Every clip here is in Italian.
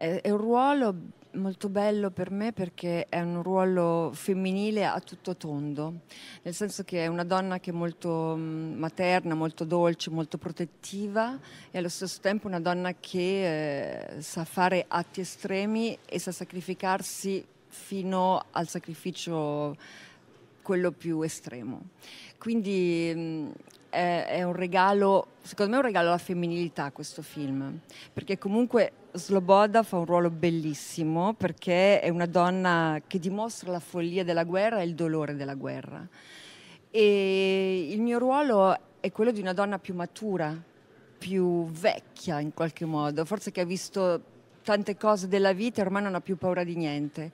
È, un ruolo molto bello per me perché è un ruolo femminile a tutto tondo, nel senso che è una donna che è molto mm, materna, molto dolce, molto protettiva e allo stesso tempo una donna che eh, sa fare atti estremi e sa sacrificarsi fino al sacrificio quello più estremo. Quindi mh, mm, è, è un regalo, secondo me è un regalo alla femminilità questo film, perché comunque Sloboda fa un ruolo bellissimo perché è una donna che dimostra la follia della guerra e il dolore della guerra. E il mio ruolo è quello di una donna più matura, più vecchia in qualche modo, forse che ha visto tante cose della vita e ormai non ha più paura di niente.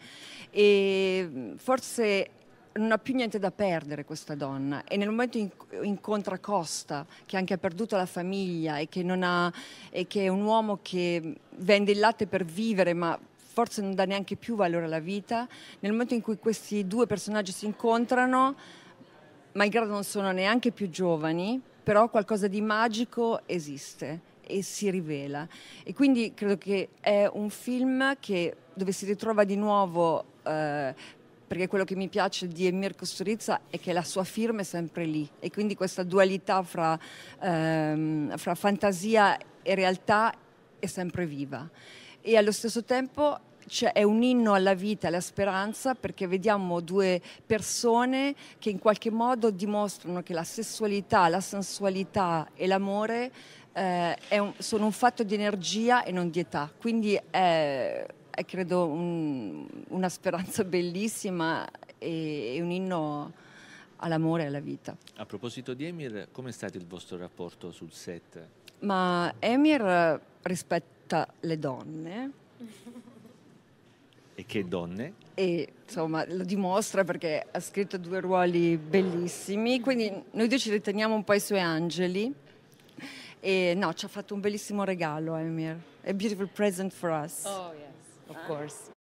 E mm, forse non ha più niente da perdere questa donna e nel momento in cui incontra Costa che anche ha perduto la famiglia e che, ha, e che, è un uomo che vende il latte per vivere ma forse non dà neanche più valore alla vita, nel momento in cui questi due personaggi si incontrano, malgrado non sono neanche più giovani, però qualcosa di magico esiste e si rivela. E quindi credo che è un film che, dove si ritrova di nuovo eh, perché quello che mi piace di Emir Kusturica è che la sua firma è sempre lì e quindi questa dualità fra, ehm, fra fantasia e realtà è sempre viva e allo stesso tempo cioè, è un inno alla vita, alla speranza, perché vediamo due persone che in qualche modo dimostrano che la sessualità, la sensualità e l'amore eh, un, sono un fatto di energia e non di età. Quindi è, è credo un, una speranza bellissima e, e un inno all'amore e alla vita. A proposito di Emir, come è stato il vostro rapporto sul set? Ma Emir rispetta le donne. E che donne? E insomma lo dimostra perché ha scritto due ruoli bellissimi, quindi noi due ci riteniamo un po' i suoi angeli. E no, ci ha fatto un bellissimo regalo Emir. A beautiful present for us. Oh, yes. Of course.